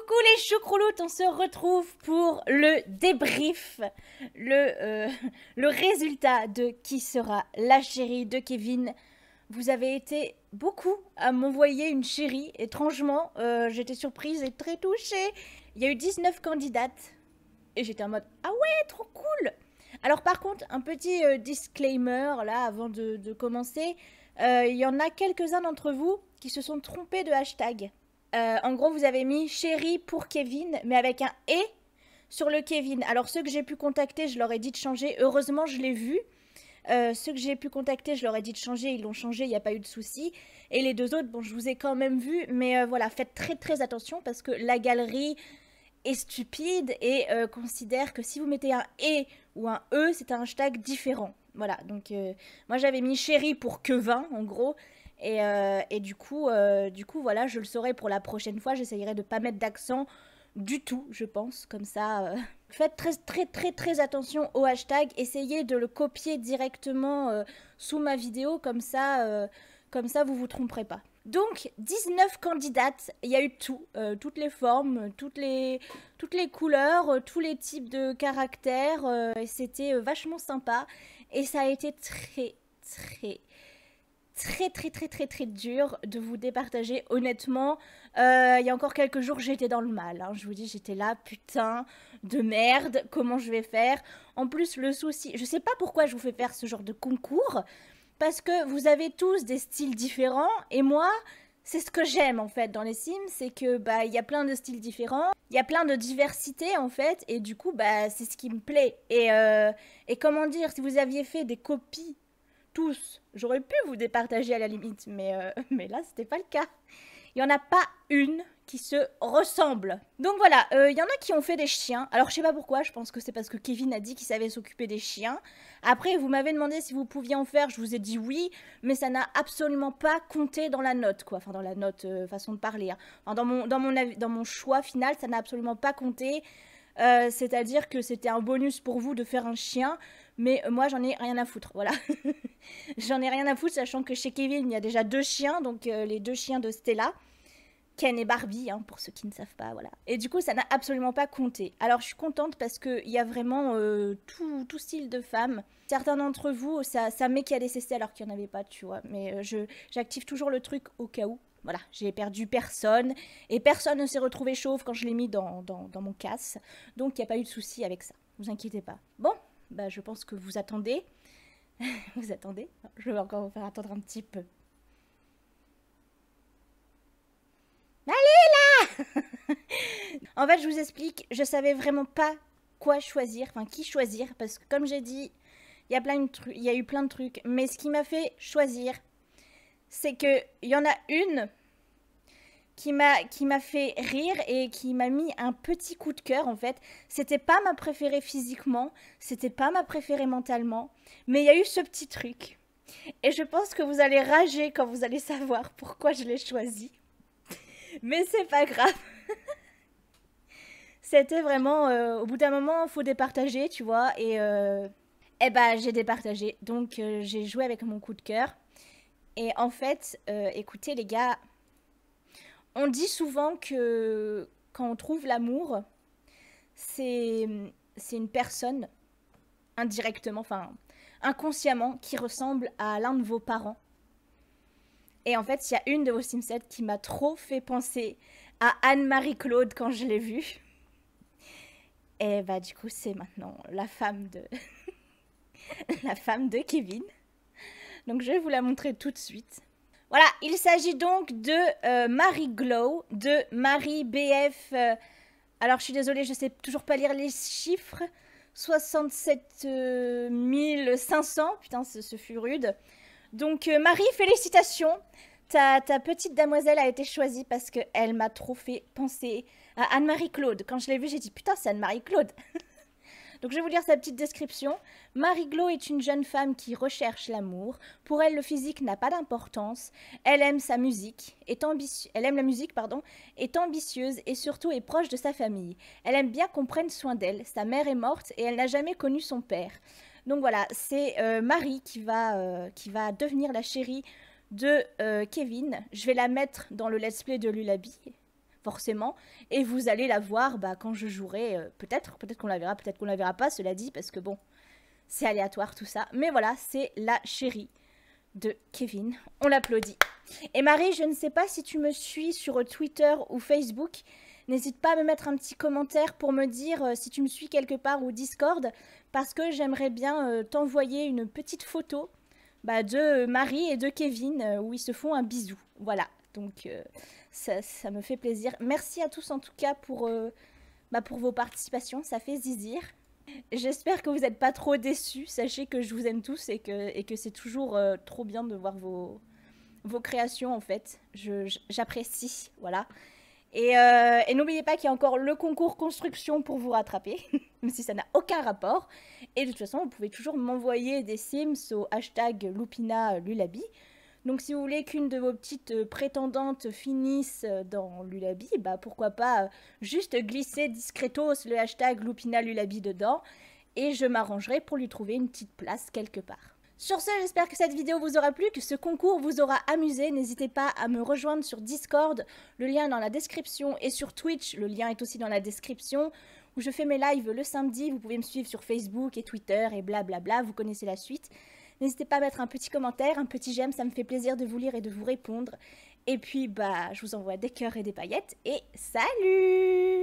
Coucou les choucrouloutes, on se retrouve pour le débrief, euh, le, résultat de qui sera la chérie de Kevin. Vous avez été beaucoup à m'envoyer une chérie, étrangement, euh, j'étais surprise et très touchée. Il y a eu 19 candidates et j'étais en mode Ah ouais, trop cool Alors par contre, un petit euh, disclaimer là avant de commencer, il y en a quelques-uns d'entre vous qui se sont trompés de hashtag. Euh, en gros, vous avez mis chérie pour Kevin, mais avec un et sur le Kevin. Alors, ceux que j'ai pu contacter, je leur ai dit de changer. Heureusement, je l'ai vu. Euh, ceux que j'ai pu contacter, je leur ai dit de changer, ils l'ont changé, il n'y a pas eu de souci. Et les deux autres, bon, je vous ai quand même vu, mais euh, voilà, faites très très attention parce que la galerie est stupide et considère que si vous mettez un et ou un e, c'est un hashtag différent. Voilà, donc moi j'avais mis chérie » pour Kevin », en gros, euh, et, du, coup, euh, du coup, voilà, je le saurai pour la prochaine fois. J'essayerai de pas mettre d'accent du tout, je pense, comme ça. Euh, faites très très très très attention au hashtag. Essayez de le copier directement sous ma vidéo, comme ça, comme ça, vous vous tromperez pas. Donc 19 candidates, il y a eu tout, toutes les formes, toutes les, toutes les couleurs, tous les types de caractères. C'était vachement sympa et ça a été très très très très très très très dur de vous départager honnêtement. Euh, il y a encore quelques jours j'étais dans le mal, hein. je vous dis j'étais là putain de merde, comment je vais faire En plus le souci, je sais pas pourquoi je vous fais faire ce genre de concours, parce que vous avez tous des styles différents et moi c'est ce que j'aime en fait dans les Sims, c'est que bah il y a plein de styles différents, il y a plein de diversité en fait et du coup bah c'est ce qui me plaît et euh, et comment dire si vous aviez fait des copies tous. J'aurais pu vous départager à la limite, mais, euh, mais là, c'était pas le cas. Il n'y en a pas une qui se ressemble. Donc voilà, euh, il y en a qui ont fait des chiens. Alors je sais pas pourquoi, je pense que c'est parce que Kevin a dit qu'il savait s'occuper des chiens. Après, vous m'avez demandé si vous pouviez en faire, je vous ai dit oui, mais ça n'a absolument pas compté dans la note, quoi. Enfin, dans la note, euh, façon de parler. Hein. dans, mon, dans, mon, dans mon choix final, ça n'a absolument pas compté. c'est-à-dire que c'était un bonus pour vous de faire un chien, mais euh, moi j'en ai rien à foutre, voilà. j'en ai rien à foutre, sachant que chez Kevin il y a déjà deux chiens, donc euh, les deux chiens de Stella, Ken et Barbie, hein, pour ceux qui ne savent pas, voilà. Et du coup ça n'a absolument pas compté. Alors je suis contente parce qu'il y a vraiment euh, tout, style de femmes. Certains d'entre vous, ça, ça met qu'il y a des CC alors qu'il n'y en avait pas, tu vois, mais j'active toujours le truc au cas où. Voilà, j'ai perdu personne et personne ne s'est retrouvé chauve quand je l'ai mis dans, mon casse. Donc il n'y a pas eu de souci avec ça, vous inquiétez pas. Bon, bah, je pense que vous attendez. vous attendez Je vais encore vous faire attendre un petit peu. Allez là En fait, je vous explique, je savais vraiment pas quoi choisir, enfin qui choisir, parce que comme j'ai dit, il y, a il y a eu plein de trucs, mais ce qui m'a fait choisir, c'est qu'il y en a une qui m'a qui m'a fait rire et qui m'a mis un petit coup de cœur en fait. C'était pas ma préférée physiquement, c'était pas ma préférée mentalement, mais il y a eu ce petit truc. Et je pense que vous allez rager quand vous allez savoir pourquoi je l'ai choisi. Mais c'est pas grave. c'était vraiment euh, au bout d'un moment, faut départager, tu vois et bah, ben j'ai départagé. Donc euh, j'ai joué avec mon coup de cœur. Et en fait, écoutez les gars, on dit souvent que quand on trouve l'amour, c'est une personne indirectement, enfin inconsciemment, qui ressemble à l'un de vos parents. Et en fait, il y a une de vos Simsets qui m'a trop fait penser à Anne-Marie Claude quand je l'ai vue. Et bah du coup, c'est maintenant la femme de la femme de Kevin. Donc je vais vous la montrer tout de suite. Voilà, il s'agit donc de euh, Marie Glow, de Marie BF. Euh, alors, je suis désolée, je sais toujours pas lire les chiffres. 67 500. Euh, putain, ce, fut rude. Donc, Marie, félicitations. Ta, ta, petite damoiselle a été choisie parce qu'elle m'a trop fait penser à Anne-Marie Claude. Quand je l'ai vue, j'ai dit Putain, c'est Anne-Marie Claude. Donc je vais vous lire sa petite description. Marie Glo est une jeune femme qui recherche l'amour. Pour elle, le physique n'a pas d'importance. Elle aime sa musique, est elle aime la musique, pardon, est ambitieuse et surtout est proche de sa famille. Elle aime bien qu'on prenne soin d'elle. Sa mère est morte et elle n'a jamais connu son père. Donc voilà, c'est euh, Marie qui va, euh, qui va devenir la chérie de euh, Kevin. Je vais la mettre dans le let's play de Lulabi forcément. Et vous allez la voir bah, quand je jouerai, euh, peut-être, peut-être qu'on la verra, peut-être qu'on la verra pas, cela dit, parce que bon, c'est aléatoire tout ça. Mais voilà, c'est la chérie de Kevin. On l'applaudit. Et Marie, je ne sais pas si tu me suis sur Twitter ou Facebook. N'hésite pas à me mettre un petit commentaire pour me dire euh, si tu me suis quelque part ou Discord, parce que j'aimerais bien euh, t'envoyer une petite photo bah, de Marie et de Kevin où ils se font un bisou. Voilà. Donc euh, ça, me fait plaisir. Merci à tous en tout cas pour, euh, bah, pour vos participations, ça fait zizir. J'espère que vous n'êtes pas trop déçus. Sachez que je vous aime tous et que, et que c'est toujours euh, trop bien de voir vos, vos créations en fait. J'apprécie, voilà. Et, et n'oubliez pas qu'il y a encore le concours construction pour vous rattraper, même si ça n'a aucun rapport. Et de toute façon, vous pouvez toujours m'envoyer des sims au hashtag lupina lupinalulabi donc si vous voulez qu'une de vos petites euh, prétendantes finisse euh, dans Lulabi, bah pourquoi pas euh, juste glisser discretos le hashtag Lupina Lulabi dedans et je m'arrangerai pour lui trouver une petite place quelque part. Sur ce, j'espère que cette vidéo vous aura plu, que ce concours vous aura amusé. N'hésitez pas à me rejoindre sur Discord, le lien est dans la description, et sur Twitch, le lien est aussi dans la description, où je fais mes lives le samedi. Vous pouvez me suivre sur Facebook et Twitter et blablabla, vous connaissez la suite. N'hésitez pas à mettre un petit commentaire, un petit j'aime, ça me fait plaisir de vous lire et de vous répondre. Et puis, bah, je vous envoie des cœurs et des paillettes et salut